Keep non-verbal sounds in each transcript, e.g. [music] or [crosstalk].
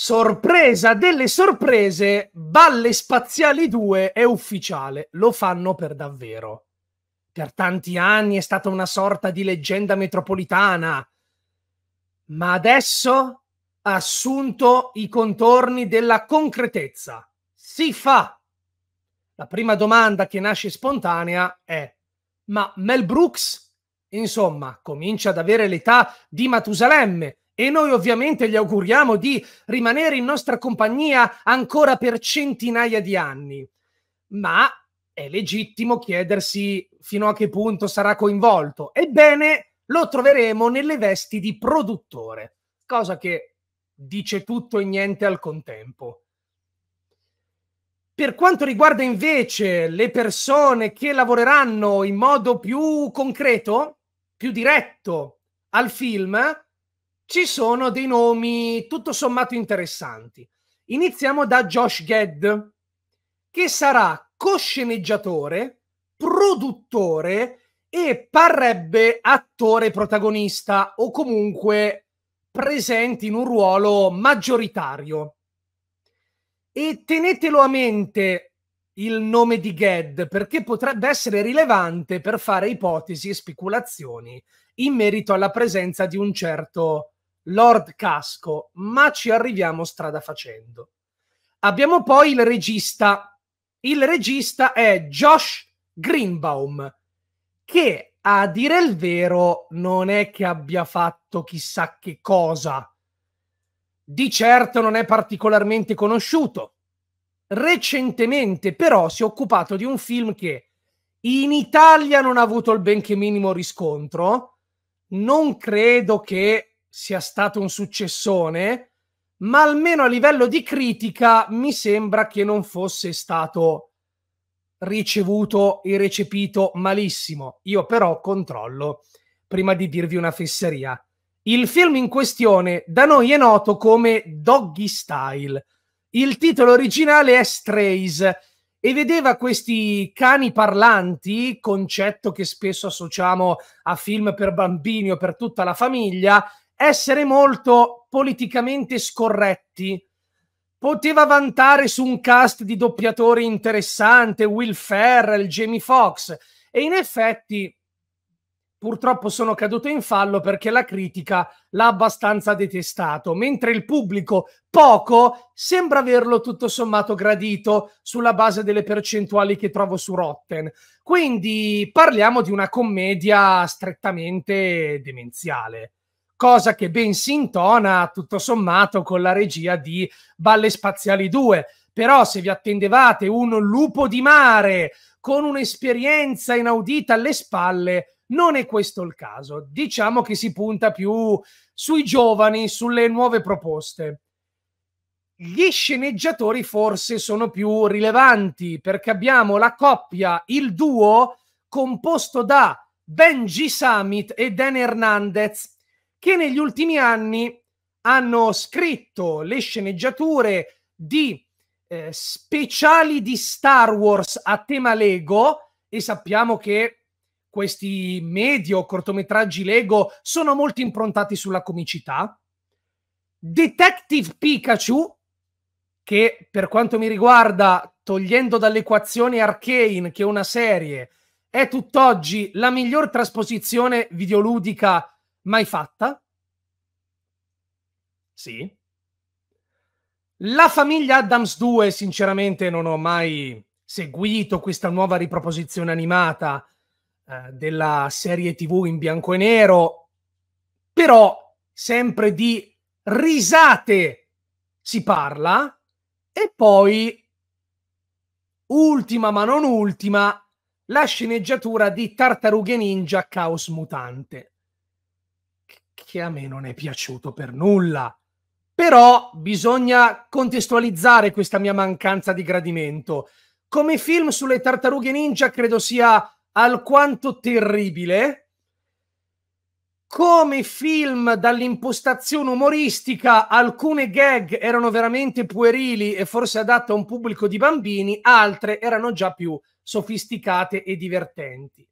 Sorpresa delle sorprese, Balle Spaziali 2 è ufficiale, lo fanno per davvero. Per tanti anni è stata una sorta di leggenda metropolitana, ma adesso ha assunto i contorni della concretezza. Si fa! La prima domanda che nasce spontanea è, ma Mel Brooks, insomma, comincia ad avere l'età di Matusalemme, e noi ovviamente gli auguriamo di rimanere in nostra compagnia ancora per centinaia di anni. Ma è legittimo chiedersi fino a che punto sarà coinvolto. Ebbene, lo troveremo nelle vesti di produttore, cosa che dice tutto e niente al contempo. Per quanto riguarda invece le persone che lavoreranno in modo più concreto, più diretto al film, ci sono dei nomi tutto sommato interessanti. Iniziamo da Josh Gedd, che sarà cosceneggiatore, produttore e parrebbe attore protagonista o comunque presente in un ruolo maggioritario. E tenetelo a mente il nome di Ged perché potrebbe essere rilevante per fare ipotesi e speculazioni in merito alla presenza di un certo Lord Casco, ma ci arriviamo strada facendo. Abbiamo poi il regista. Il regista è Josh Greenbaum, che a dire il vero non è che abbia fatto chissà che cosa. Di certo non è particolarmente conosciuto. Recentemente però si è occupato di un film che in Italia non ha avuto il benché minimo riscontro. Non credo che sia stato un successone, ma almeno a livello di critica mi sembra che non fosse stato ricevuto e recepito malissimo. Io però controllo prima di dirvi una fesseria. Il film in questione da noi è noto come Doggy Style. Il titolo originale è Strays e vedeva questi cani parlanti, concetto che spesso associamo a film per bambini o per tutta la famiglia, essere molto politicamente scorretti poteva vantare su un cast di doppiatori interessante, Will Ferrell, Jamie Foxx e in effetti purtroppo sono caduto in fallo perché la critica l'ha abbastanza detestato, mentre il pubblico poco sembra averlo tutto sommato gradito sulla base delle percentuali che trovo su Rotten. Quindi parliamo di una commedia strettamente demenziale cosa che ben si intona tutto sommato con la regia di Balle Spaziali 2. Però se vi attendevate un lupo di mare con un'esperienza inaudita alle spalle, non è questo il caso. Diciamo che si punta più sui giovani, sulle nuove proposte. Gli sceneggiatori forse sono più rilevanti perché abbiamo la coppia, il duo composto da Benji Summit e Dan Hernandez che negli ultimi anni hanno scritto le sceneggiature di eh, speciali di Star Wars a tema Lego e sappiamo che questi medio cortometraggi Lego sono molto improntati sulla comicità. Detective Pikachu, che per quanto mi riguarda, togliendo dall'equazione Arcane, che è una serie, è tutt'oggi la miglior trasposizione videoludica mai fatta. Sì. La famiglia Adams 2, sinceramente, non ho mai seguito questa nuova riproposizione animata eh, della serie TV in bianco e nero, però sempre di risate si parla. E poi, ultima ma non ultima, la sceneggiatura di Tartarughe Ninja Caos Mutante che a me non è piaciuto per nulla. Però bisogna contestualizzare questa mia mancanza di gradimento. Come film sulle tartarughe ninja credo sia alquanto terribile. Come film dall'impostazione umoristica, alcune gag erano veramente puerili e forse adatte a un pubblico di bambini, altre erano già più sofisticate e divertenti.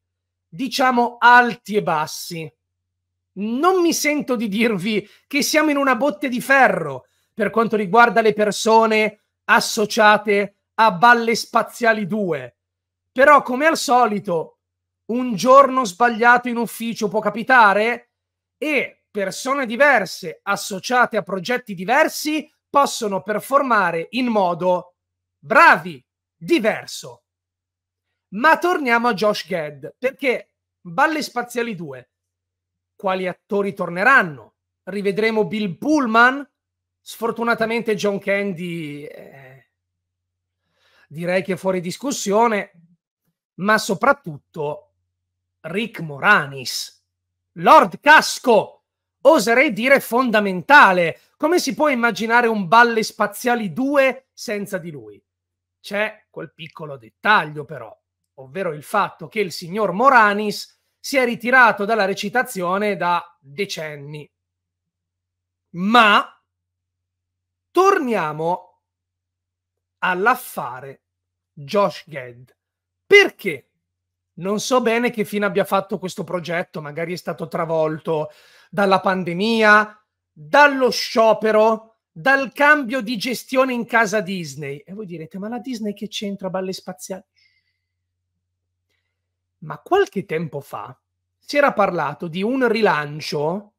Diciamo alti e bassi non mi sento di dirvi che siamo in una botte di ferro per quanto riguarda le persone associate a Balle Spaziali 2. Però, come al solito, un giorno sbagliato in ufficio può capitare e persone diverse associate a progetti diversi possono performare in modo bravi, diverso. Ma torniamo a Josh Gad, perché Balle Spaziali 2 quali attori torneranno. Rivedremo Bill Pullman. Sfortunatamente John Candy eh, direi che è fuori discussione, ma soprattutto Rick Moranis. Lord Casco, oserei dire fondamentale. Come si può immaginare un Balle Spaziali 2 senza di lui? C'è quel piccolo dettaglio però, ovvero il fatto che il signor Moranis si è ritirato dalla recitazione da decenni. Ma torniamo all'affare Josh Gad. Perché? Non so bene che fine abbia fatto questo progetto, magari è stato travolto dalla pandemia, dallo sciopero, dal cambio di gestione in casa Disney. E voi direte, ma la Disney che c'entra balle spaziali? ma qualche tempo fa si era parlato di un rilancio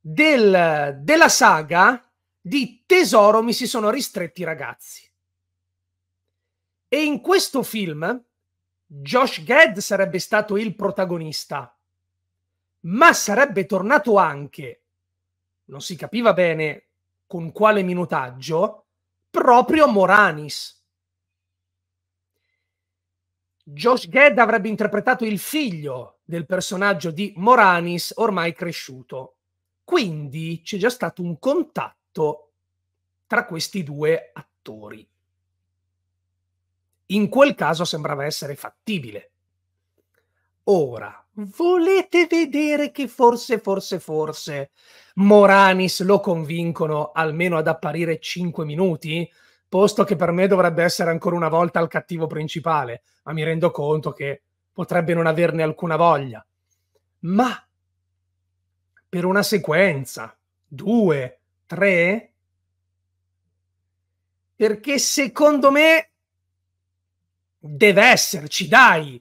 del, della saga di Tesoro mi si sono ristretti i ragazzi. E in questo film Josh Gad sarebbe stato il protagonista, ma sarebbe tornato anche, non si capiva bene con quale minutaggio, proprio Moranis. Josh Gad avrebbe interpretato il figlio del personaggio di Moranis ormai cresciuto. Quindi c'è già stato un contatto tra questi due attori. In quel caso sembrava essere fattibile. Ora, volete vedere che forse, forse, forse Moranis lo convincono almeno ad apparire 5 minuti? posto che per me dovrebbe essere ancora una volta il cattivo principale, ma mi rendo conto che potrebbe non averne alcuna voglia. Ma per una sequenza, due, tre, perché secondo me deve esserci, dai.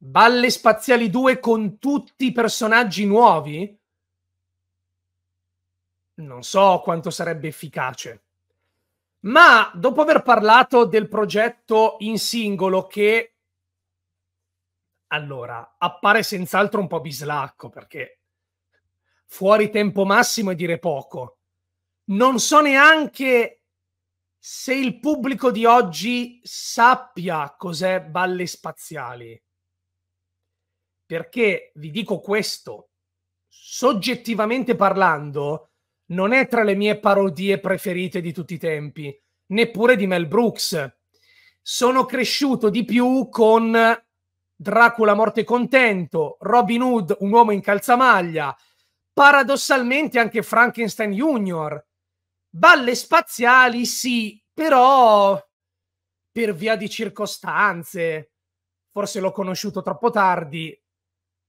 Balle Spaziali 2 con tutti i personaggi nuovi? non so quanto sarebbe efficace. Ma dopo aver parlato del progetto in singolo che allora appare senz'altro un po' bislacco perché fuori tempo massimo e dire poco. Non so neanche se il pubblico di oggi sappia cos'è balle spaziali. Perché vi dico questo, soggettivamente parlando, non è tra le mie parodie preferite di tutti i tempi, neppure di Mel Brooks. Sono cresciuto di più con Dracula Morte Contento, Robin Hood, un uomo in calzamaglia, paradossalmente anche Frankenstein Junior. Balle spaziali, sì, però per via di circostanze, forse l'ho conosciuto troppo tardi,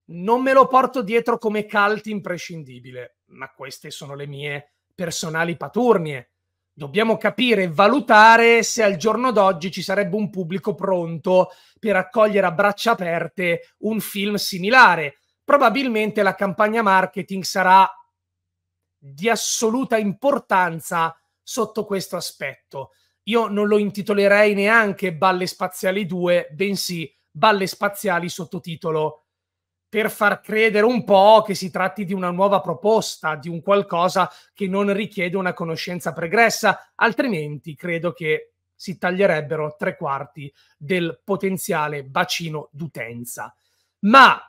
non me lo porto dietro come cult imprescindibile ma queste sono le mie personali paturnie. Dobbiamo capire e valutare se al giorno d'oggi ci sarebbe un pubblico pronto per accogliere a braccia aperte un film similare. Probabilmente la campagna marketing sarà di assoluta importanza sotto questo aspetto. Io non lo intitolerei neanche Balle Spaziali 2, bensì Balle Spaziali sottotitolo per far credere un po' che si tratti di una nuova proposta, di un qualcosa che non richiede una conoscenza pregressa, altrimenti credo che si taglierebbero tre quarti del potenziale bacino d'utenza. Ma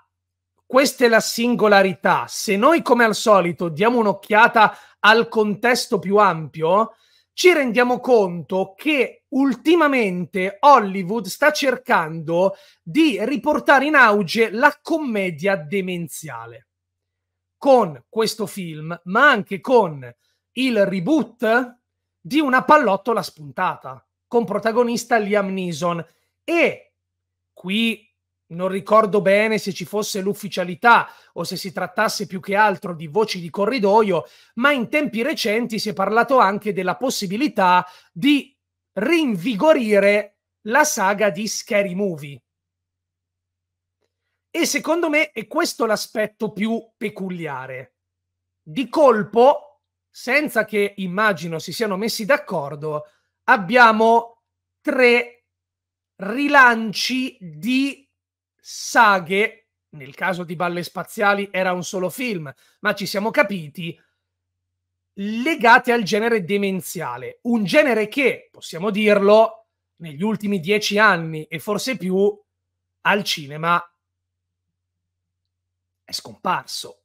questa è la singolarità. Se noi, come al solito, diamo un'occhiata al contesto più ampio, ci rendiamo conto che ultimamente Hollywood sta cercando di riportare in auge la commedia demenziale. Con questo film, ma anche con il reboot di una pallottola spuntata, con protagonista Liam Neeson. E qui non ricordo bene se ci fosse l'ufficialità o se si trattasse più che altro di voci di corridoio, ma in tempi recenti si è parlato anche della possibilità di rinvigorire la saga di Scary Movie. E secondo me è questo l'aspetto più peculiare. Di colpo, senza che immagino si siano messi d'accordo, abbiamo tre rilanci di saghe, nel caso di Balle Spaziali era un solo film, ma ci siamo capiti, legate al genere demenziale, un genere che, possiamo dirlo, negli ultimi dieci anni e forse più al cinema è scomparso.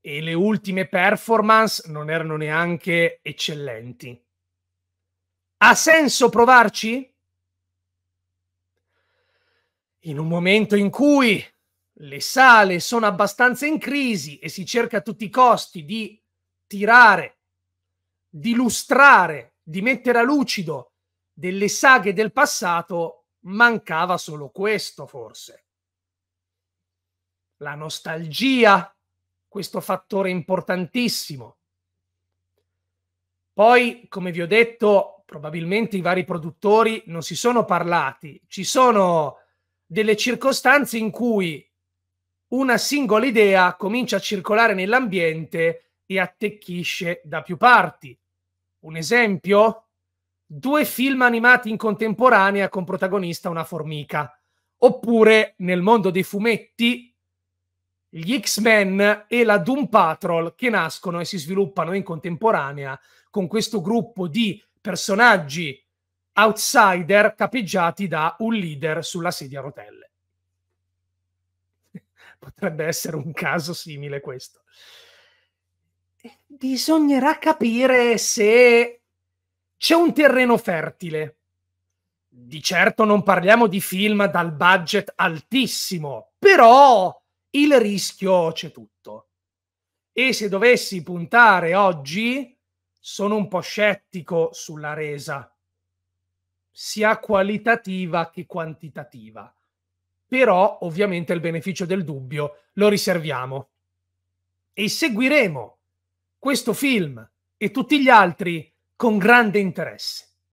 E le ultime performance non erano neanche eccellenti. Ha senso provarci? In un momento in cui le sale sono abbastanza in crisi e si cerca a tutti i costi di tirare, di lustrare, di mettere a lucido delle saghe del passato, mancava solo questo forse. La nostalgia, questo fattore importantissimo. Poi, come vi ho detto, probabilmente i vari produttori non si sono parlati, ci sono delle circostanze in cui una singola idea comincia a circolare nell'ambiente e attecchisce da più parti. Un esempio? Due film animati in contemporanea con protagonista una formica. Oppure, nel mondo dei fumetti, gli X-Men e la Doom Patrol che nascono e si sviluppano in contemporanea con questo gruppo di personaggi outsider capeggiati da un leader sulla sedia a rotelle. [laughs] Potrebbe essere un caso simile questo. Eh, bisognerà capire se c'è un terreno fertile. Di certo non parliamo di film dal budget altissimo, però il rischio c'è tutto. E se dovessi puntare oggi, sono un po' scettico sulla resa sia qualitativa che quantitativa. Però ovviamente il beneficio del dubbio lo riserviamo e seguiremo questo film e tutti gli altri con grande interesse.